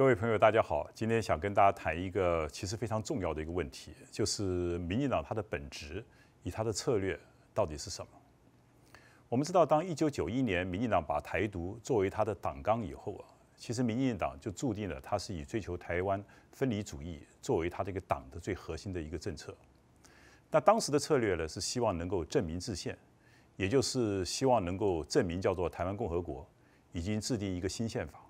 各位朋友，大家好。今天想跟大家谈一个其实非常重要的一个问题，就是民进党它的本质，以它的策略到底是什么？我们知道，当一九九一年民进党把台独作为它的党纲以后啊，其实民进党就注定了它是以追求台湾分离主义作为它这个党的最核心的一个政策。那当时的策略呢，是希望能够证明制宪，也就是希望能够证明叫做台湾共和国已经制定一个新宪法。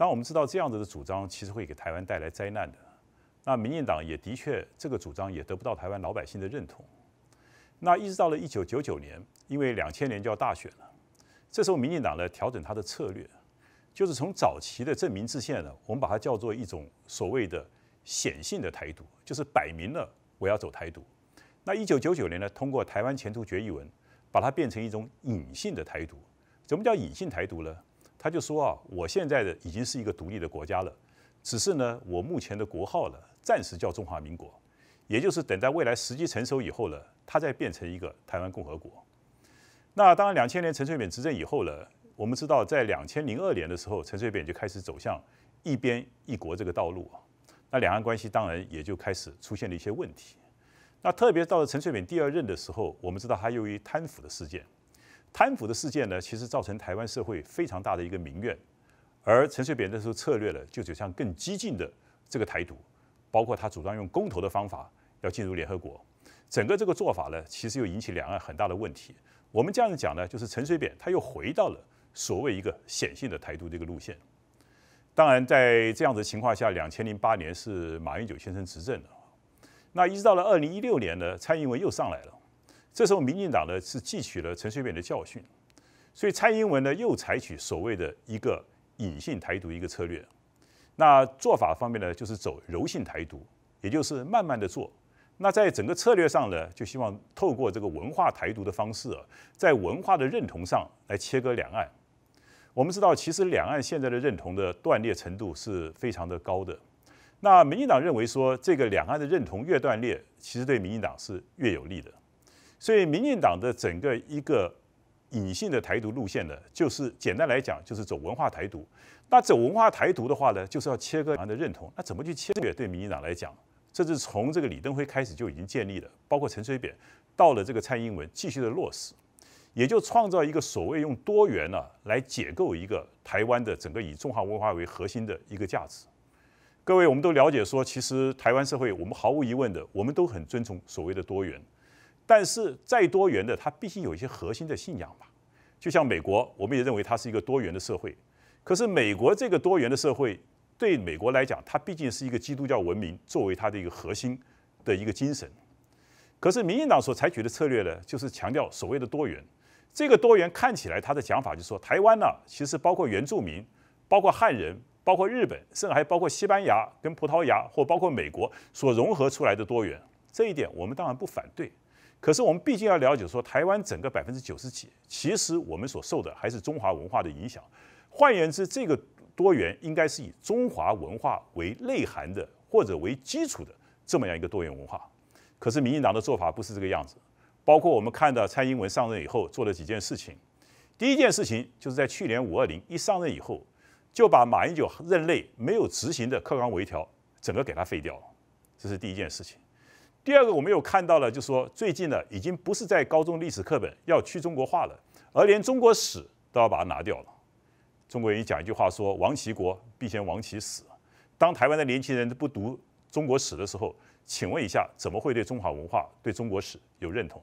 当我们知道这样子的主张其实会给台湾带来灾难的，那民进党也的确这个主张也得不到台湾老百姓的认同。那一直到了一九九九年，因为两千年就要大选了，这时候民进党呢调整它的策略，就是从早期的证明制宪呢，我们把它叫做一种所谓的显性的台独，就是摆明了我要走台独。那一九九九年呢，通过《台湾前途决议文》，把它变成一种隐性的台独。什么叫隐性台独呢？他就说啊，我现在的已经是一个独立的国家了，只是呢，我目前的国号呢，暂时叫中华民国，也就是等待未来时机成熟以后呢，它再变成一个台湾共和国。那当两千年陈水扁执政以后呢，我们知道在两千零二年的时候，陈水扁就开始走向一边一国这个道路，那两岸关系当然也就开始出现了一些问题。那特别到了陈水扁第二任的时候，我们知道他由于贪腐的事件。贪腐的事件呢，其实造成台湾社会非常大的一个民怨，而陈水扁那时候策略呢，就走向更激进的这个台独，包括他主张用公投的方法要进入联合国，整个这个做法呢，其实又引起两岸很大的问题。我们这样子讲呢，就是陈水扁他又回到了所谓一个显性的台独的一个路线。当然，在这样子情况下，两千零八年是马英九先生执政的，那一直到了二零一六年呢，蔡英文又上来了。这时候，民进党呢是汲取了陈水扁的教训，所以蔡英文呢又采取所谓的一个隐性台独一个策略。那做法方面呢，就是走柔性台独，也就是慢慢的做。那在整个策略上呢，就希望透过这个文化台独的方式啊，在文化的认同上来切割两岸。我们知道，其实两岸现在的认同的断裂程度是非常的高的。那民进党认为说，这个两岸的认同越断裂，其实对民进党是越有利的。所以，民进党的整个一个隐性的台独路线呢，就是简单来讲，就是走文化台独。那走文化台独的话呢，就是要切割台湾的认同。那怎么去切割？对民进党来讲，这是从这个李登辉开始就已经建立了，包括陈水扁，到了这个蔡英文继续的落实，也就创造一个所谓用多元呢来解构一个台湾的整个以中华文化为核心的一个价值。各位，我们都了解说，其实台湾社会，我们毫无疑问的，我们都很尊崇所谓的多元。但是再多元的，它毕竟有一些核心的信仰吧。就像美国，我们也认为它是一个多元的社会。可是美国这个多元的社会，对美国来讲，它毕竟是一个基督教文明作为它的一个核心的一个精神。可是民进党所采取的策略呢，就是强调所谓的多元。这个多元看起来，他的讲法就是说，台湾呢，其实包括原住民，包括汉人，包括日本，甚至还包括西班牙跟葡萄牙，或包括美国所融合出来的多元。这一点我们当然不反对。可是我们毕竟要了解，说台湾整个百分之九十几，其实我们所受的还是中华文化的影响。换言之，这个多元应该是以中华文化为内涵的或者为基础的这么样一个多元文化。可是民进党的做法不是这个样子。包括我们看到蔡英文上任以后做了几件事情，第一件事情就是在去年五二零一上任以后，就把马英九任内没有执行的客观微调整个给他废掉了，这是第一件事情。第二个，我们又看到了，就是说最近呢，已经不是在高中历史课本要去中国化了，而连中国史都要把它拿掉了。中国人讲一句话说：“亡其国必先亡其史。”当台湾的年轻人不读中国史的时候，请问一下，怎么会对中华文化、对中国史有认同？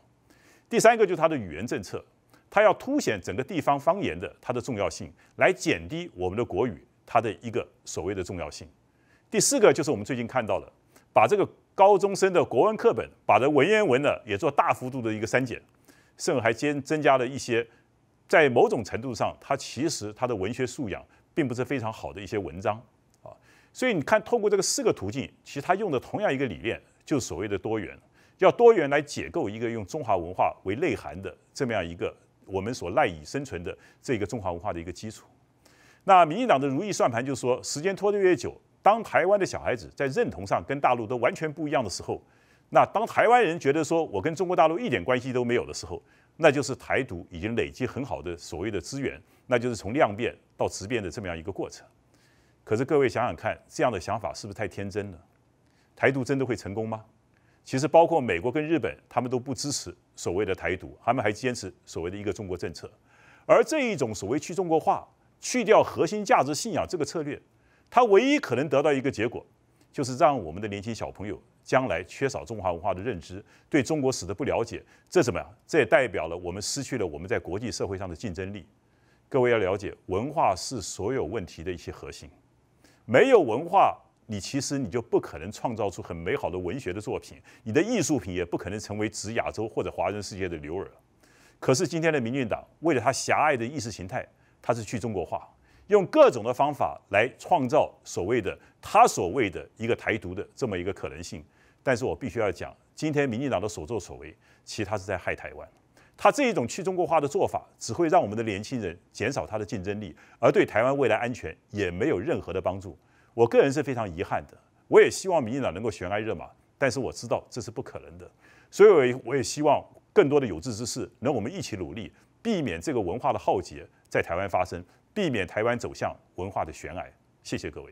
第三个就是它的语言政策，它要凸显整个地方方言的它的重要性，来减低我们的国语它的一个所谓的重要性。第四个就是我们最近看到的，把这个。高中生的国文课本把这文言文呢也做大幅度的一个删减，甚至还增增加了一些，在某种程度上，它其实它的文学素养并不是非常好的一些文章啊。所以你看，通过这个四个途径，其实它用的同样一个理念，就是所谓的多元，要多元来解构一个用中华文化为内涵的这么样一个我们所赖以生存的这个中华文化的一个基础。那民进党的如意算盘就是说，时间拖得越久。当台湾的小孩子在认同上跟大陆都完全不一样的时候，那当台湾人觉得说我跟中国大陆一点关系都没有的时候，那就是台独已经累积很好的所谓的资源，那就是从量变到质变的这么样一个过程。可是各位想想看，这样的想法是不是太天真了？台独真的会成功吗？其实包括美国跟日本，他们都不支持所谓的台独，他们还坚持所谓的一个中国政策。而这一种所谓去中国化、去掉核心价值信仰这个策略。他唯一可能得到一个结果，就是让我们的年轻小朋友将来缺少中华文化的认知，对中国史的不了解，这怎么样？这也代表了我们失去了我们在国际社会上的竞争力。各位要了解，文化是所有问题的一些核心。没有文化，你其实你就不可能创造出很美好的文学的作品，你的艺术品也不可能成为指亚洲或者华人世界的留耳。可是今天的民进党为了他狭隘的意识形态，他是去中国化。用各种的方法来创造所谓的他所谓的一个台独的这么一个可能性，但是我必须要讲，今天民进党的所作所为，其实他是在害台湾。他这一种去中国化的做法，只会让我们的年轻人减少他的竞争力，而对台湾未来安全也没有任何的帮助。我个人是非常遗憾的，我也希望民进党能够悬崖勒马，但是我知道这是不可能的。所以我也希望更多的有志之士能我们一起努力，避免这个文化的浩劫在台湾发生。避免台湾走向文化的悬崖。谢谢各位。